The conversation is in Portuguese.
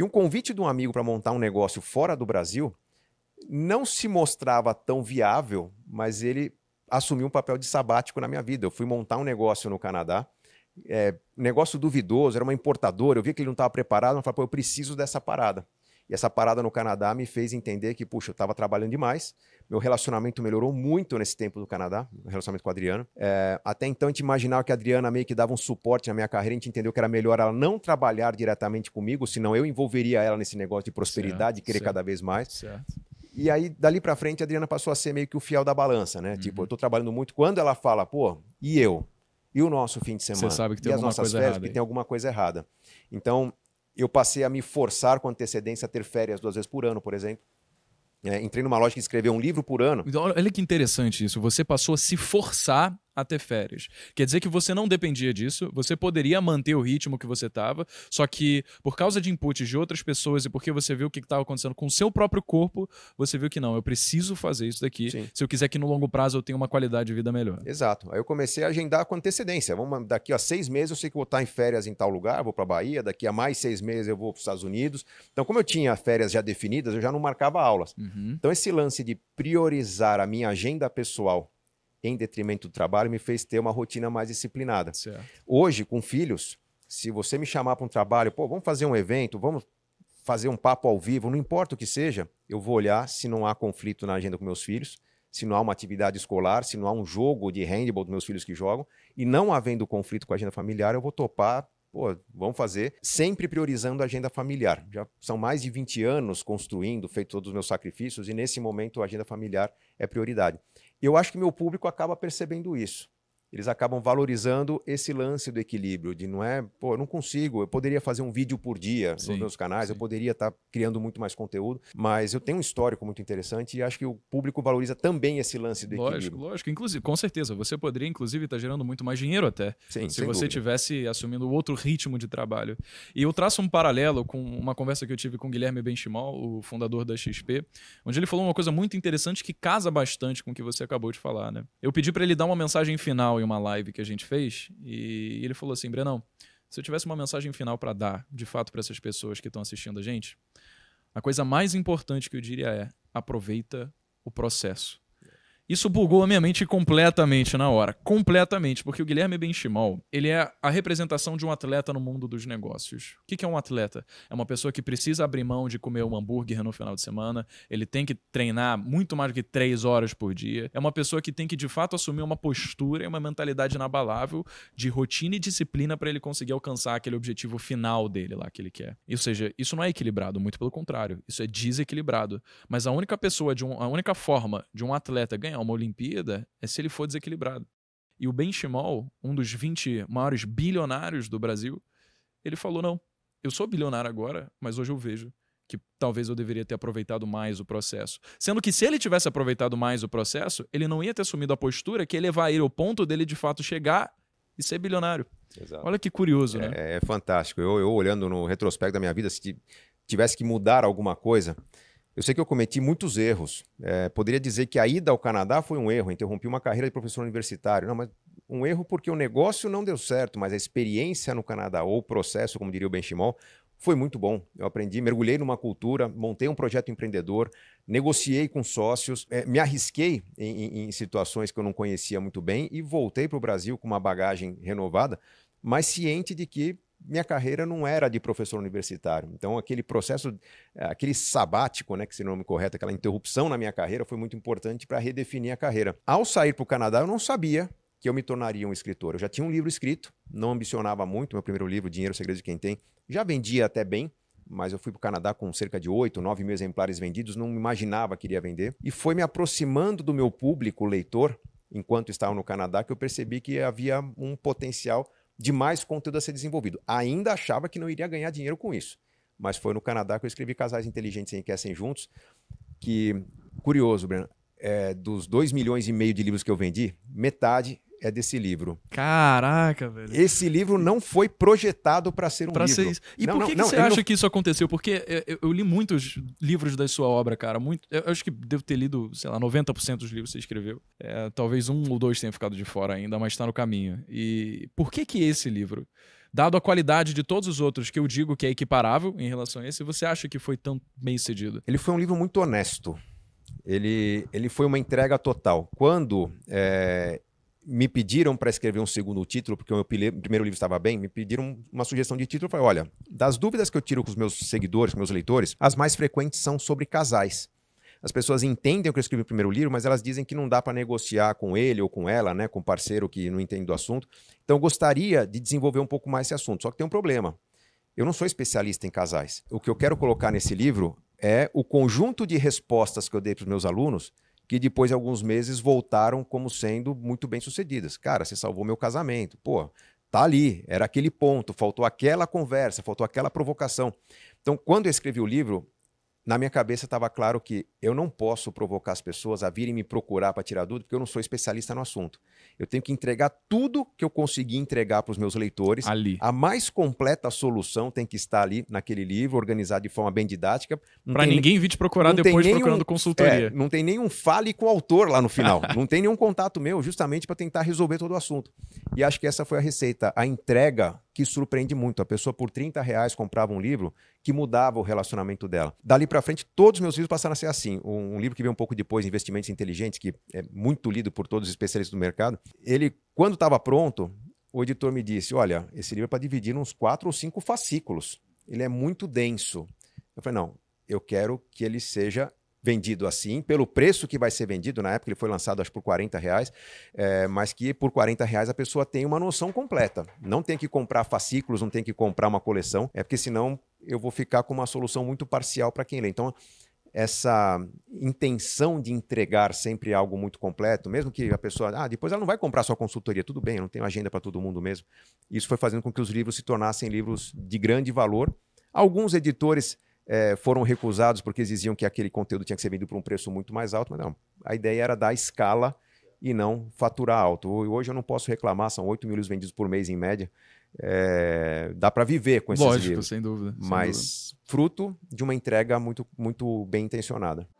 E um convite de um amigo para montar um negócio fora do Brasil não se mostrava tão viável, mas ele assumiu um papel de sabático na minha vida. Eu fui montar um negócio no Canadá, é, negócio duvidoso, era uma importadora, eu via que ele não estava preparado, eu falei, pô, eu preciso dessa parada. E essa parada no Canadá me fez entender que, puxa, eu estava trabalhando demais. Meu relacionamento melhorou muito nesse tempo do Canadá, meu relacionamento com a Adriana. É, até então, a gente imaginava que a Adriana meio que dava um suporte na minha carreira. A gente entendeu que era melhor ela não trabalhar diretamente comigo, senão eu envolveria ela nesse negócio de prosperidade, certo, de querer certo, cada vez mais. Certo. E aí, dali para frente, a Adriana passou a ser meio que o fiel da balança, né? Tipo, uhum. Tipo, eu tô trabalhando muito. Quando ela fala, pô, e eu? E o nosso fim de semana? Você sabe que tem e alguma as nossas coisa férias, errada. Que tem alguma coisa errada. Então, eu passei a me forçar com antecedência a ter férias duas vezes por ano, por exemplo. É, entrei numa loja que escreveu um livro por ano. Então, olha que interessante isso. Você passou a se forçar a ter férias. Quer dizer que você não dependia disso, você poderia manter o ritmo que você estava, só que por causa de inputs de outras pessoas e porque você viu o que estava acontecendo com o seu próprio corpo, você viu que não, eu preciso fazer isso daqui Sim. se eu quiser que no longo prazo eu tenha uma qualidade de vida melhor. Exato. Aí eu comecei a agendar com antecedência. Vamos, daqui a seis meses eu sei que vou estar em férias em tal lugar, vou para Bahia, daqui a mais seis meses eu vou para os Estados Unidos. Então, como eu tinha férias já definidas, eu já não marcava aulas. Uhum. Então, esse lance de priorizar a minha agenda pessoal em detrimento do trabalho, me fez ter uma rotina mais disciplinada. Certo. Hoje, com filhos, se você me chamar para um trabalho, pô, vamos fazer um evento, vamos fazer um papo ao vivo, não importa o que seja, eu vou olhar se não há conflito na agenda com meus filhos, se não há uma atividade escolar, se não há um jogo de handball dos meus filhos que jogam, e não havendo conflito com a agenda familiar, eu vou topar pô, vamos fazer, sempre priorizando a agenda familiar. Já são mais de 20 anos construindo, feito todos os meus sacrifícios, e nesse momento a agenda familiar é prioridade. Eu acho que meu público acaba percebendo isso eles acabam valorizando esse lance do equilíbrio, de não é, pô, eu não consigo, eu poderia fazer um vídeo por dia sim, nos meus canais, sim. eu poderia estar tá criando muito mais conteúdo, mas eu tenho um histórico muito interessante e acho que o público valoriza também esse lance do lógico, equilíbrio. Lógico, lógico, inclusive, com certeza, você poderia inclusive estar tá gerando muito mais dinheiro até, sim, se você estivesse assumindo outro ritmo de trabalho. E eu traço um paralelo com uma conversa que eu tive com o Guilherme Benchimol, o fundador da XP, onde ele falou uma coisa muito interessante que casa bastante com o que você acabou de falar, né? Eu pedi para ele dar uma mensagem final em uma live que a gente fez e ele falou assim: Brenão, se eu tivesse uma mensagem final para dar, de fato, para essas pessoas que estão assistindo a gente, a coisa mais importante que eu diria é: aproveita o processo. Isso bugou a minha mente completamente na hora. Completamente. Porque o Guilherme Benchimol, ele é a representação de um atleta no mundo dos negócios. O que é um atleta? É uma pessoa que precisa abrir mão de comer um hambúrguer no final de semana. Ele tem que treinar muito mais do que três horas por dia. É uma pessoa que tem que, de fato, assumir uma postura e uma mentalidade inabalável de rotina e disciplina para ele conseguir alcançar aquele objetivo final dele lá que ele quer. Ou seja, isso não é equilibrado, muito pelo contrário. Isso é desequilibrado. Mas a única pessoa, de um, a única forma de um atleta ganhar a uma Olimpíada é se ele for desequilibrado. E o Benchimol, um dos 20 maiores bilionários do Brasil, ele falou: não, eu sou bilionário agora, mas hoje eu vejo que talvez eu deveria ter aproveitado mais o processo. Sendo que se ele tivesse aproveitado mais o processo, ele não ia ter assumido a postura que levaria levar ao ponto dele de fato chegar e ser bilionário. Exato. Olha que curioso, né? é, né? É fantástico. Eu, eu, olhando no retrospecto da minha vida, se tivesse que mudar alguma coisa, eu sei que eu cometi muitos erros. É, poderia dizer que a ida ao Canadá foi um erro, interrompi uma carreira de professor universitário. Não, mas um erro porque o negócio não deu certo, mas a experiência no Canadá, ou o processo, como diria o Benchimol, foi muito bom. Eu aprendi, mergulhei numa cultura, montei um projeto empreendedor, negociei com sócios, é, me arrisquei em, em, em situações que eu não conhecia muito bem e voltei para o Brasil com uma bagagem renovada, mas ciente de que minha carreira não era de professor universitário. Então, aquele processo, aquele sabático, né, que se o nome correto, aquela interrupção na minha carreira foi muito importante para redefinir a carreira. Ao sair para o Canadá, eu não sabia que eu me tornaria um escritor. Eu já tinha um livro escrito, não ambicionava muito, meu primeiro livro, Dinheiro, Segredo de Quem Tem, já vendia até bem, mas eu fui para o Canadá com cerca de 8, 9 mil exemplares vendidos, não imaginava que iria vender. E foi me aproximando do meu público leitor, enquanto estava no Canadá, que eu percebi que havia um potencial de mais conteúdo a ser desenvolvido. Ainda achava que não iria ganhar dinheiro com isso, mas foi no Canadá que eu escrevi Casais Inteligentes Enriquecem Juntos, que, curioso, Breno, é, dos 2 milhões e meio de livros que eu vendi, metade é desse livro. Caraca, velho. Esse livro não foi projetado para ser um pra livro. Ser isso. E não, por que, não, que você acha não... que isso aconteceu? Porque eu, eu, li muitos livros da sua obra, cara. Muito, eu acho que devo ter lido, sei lá, 90% dos livros que você escreveu. É, talvez um ou dois tenham ficado de fora ainda, mas está no caminho. E por que que esse livro? Dado a qualidade de todos os outros que eu digo que é equiparável em relação a esse, você acha que foi tão bem cedido? Ele foi um livro muito honesto. Ele, ele foi uma entrega total. Quando é, me pediram para escrever um segundo título, porque o meu primeiro livro estava bem, me pediram uma sugestão de título. Eu falei, olha, das dúvidas que eu tiro com os meus seguidores, com meus leitores, as mais frequentes são sobre casais. As pessoas entendem o que eu escrevi no primeiro livro, mas elas dizem que não dá para negociar com ele ou com ela, né, com o parceiro que não entende do assunto. Então eu gostaria de desenvolver um pouco mais esse assunto, só que tem um problema. Eu não sou especialista em casais. O que eu quero colocar nesse livro é o conjunto de respostas que eu dei para os meus alunos que depois de alguns meses voltaram como sendo muito bem sucedidas. Cara, você salvou meu casamento. Pô, tá ali, era aquele ponto, faltou aquela conversa, faltou aquela provocação. Então, quando eu escrevi o livro, na minha cabeça estava claro que eu não posso provocar as pessoas a virem me procurar para tirar dúvida, porque eu não sou especialista no assunto. Eu tenho que entregar tudo que eu consegui entregar para os meus leitores. Ali. A mais completa solução tem que estar ali naquele livro, organizado de forma bem didática. Para ninguém vir te procurar depois nenhum, procurando consultoria. É, não tem nenhum fale com o autor lá no final. não tem nenhum contato meu, justamente para tentar resolver todo o assunto. E acho que essa foi a receita. A entrega que surpreende muito. A pessoa por 30 reais comprava um livro que mudava o relacionamento dela. Dali para frente, todos os meus livros passaram a ser assim. Um, um livro que veio um pouco depois, Investimentos Inteligentes, que é muito lido por todos os especialistas do mercado. Ele, quando estava pronto, o editor me disse: Olha, esse livro é para dividir uns quatro ou cinco fascículos. Ele é muito denso. Eu falei: Não, eu quero que ele seja vendido assim, pelo preço que vai ser vendido, na época ele foi lançado acho por 40 reais, é, mas que por 40 reais a pessoa tem uma noção completa. Não tem que comprar fascículos, não tem que comprar uma coleção, é porque senão eu vou ficar com uma solução muito parcial para quem lê. Então, essa intenção de entregar sempre algo muito completo, mesmo que a pessoa, ah, depois ela não vai comprar sua consultoria, tudo bem, eu não tenho agenda para todo mundo mesmo. Isso foi fazendo com que os livros se tornassem livros de grande valor. Alguns editores é, foram recusados porque eles diziam que aquele conteúdo tinha que ser vendido por um preço muito mais alto, mas não. A ideia era dar escala e não faturar alto. Hoje eu não posso reclamar, são 8 mil livros vendidos por mês em média. É, dá para viver com esses Lógico, livros. Lógico, sem dúvida. Mas dúvida. fruto de uma entrega muito, muito bem intencionada.